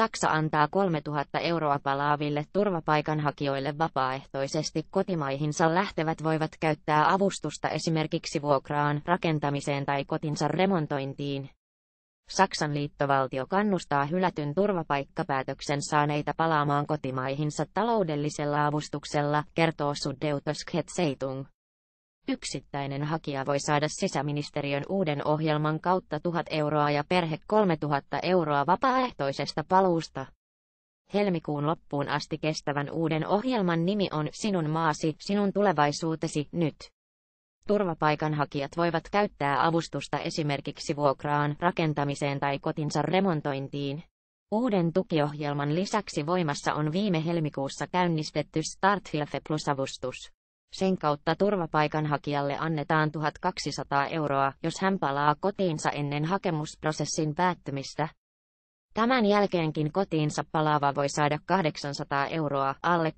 Saksa antaa 3000 euroa palaaville turvapaikanhakijoille vapaaehtoisesti kotimaihinsa lähtevät voivat käyttää avustusta esimerkiksi vuokraan, rakentamiseen tai kotinsa remontointiin. Saksan liittovaltio kannustaa hylätyn turvapaikkapäätöksen saaneita palaamaan kotimaihinsa taloudellisella avustuksella, kertoo Suddeutoskhet Seitung. Yksittäinen hakija voi saada sisäministeriön uuden ohjelman kautta 1000 euroa ja perhe 3000 euroa vapaaehtoisesta paluusta. Helmikuun loppuun asti kestävän uuden ohjelman nimi on Sinun maasi, sinun tulevaisuutesi, nyt. Turvapaikanhakijat voivat käyttää avustusta esimerkiksi vuokraan, rakentamiseen tai kotinsa remontointiin. Uuden tukiohjelman lisäksi voimassa on viime helmikuussa käynnistetty Startfilfe Plus-avustus. Sen kautta turvapaikanhakijalle annetaan 1200 euroa, jos hän palaa kotiinsa ennen hakemusprosessin päättymistä. Tämän jälkeenkin kotiinsa palaava voi saada 800 euroa, alle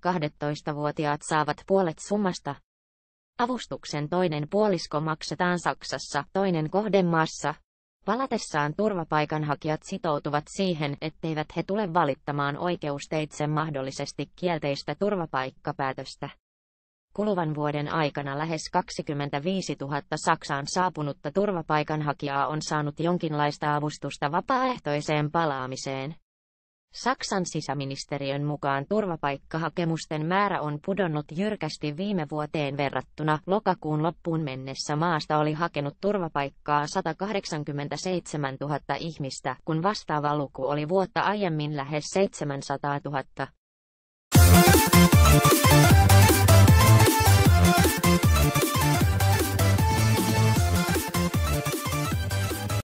12-vuotiaat saavat puolet summasta. Avustuksen toinen puolisko maksetaan Saksassa, toinen kohdemaassa. Palatessaan turvapaikanhakijat sitoutuvat siihen, etteivät he tule valittamaan oikeusteitse mahdollisesti kielteistä turvapaikkapäätöstä. Kuluvan vuoden aikana lähes 25 000 Saksaan saapunutta turvapaikanhakijaa on saanut jonkinlaista avustusta vapaaehtoiseen palaamiseen. Saksan sisäministeriön mukaan turvapaikkahakemusten määrä on pudonnut jyrkästi viime vuoteen verrattuna. Lokakuun loppuun mennessä maasta oli hakenut turvapaikkaa 187 000 ihmistä, kun vastaava luku oli vuotta aiemmin lähes 700 000.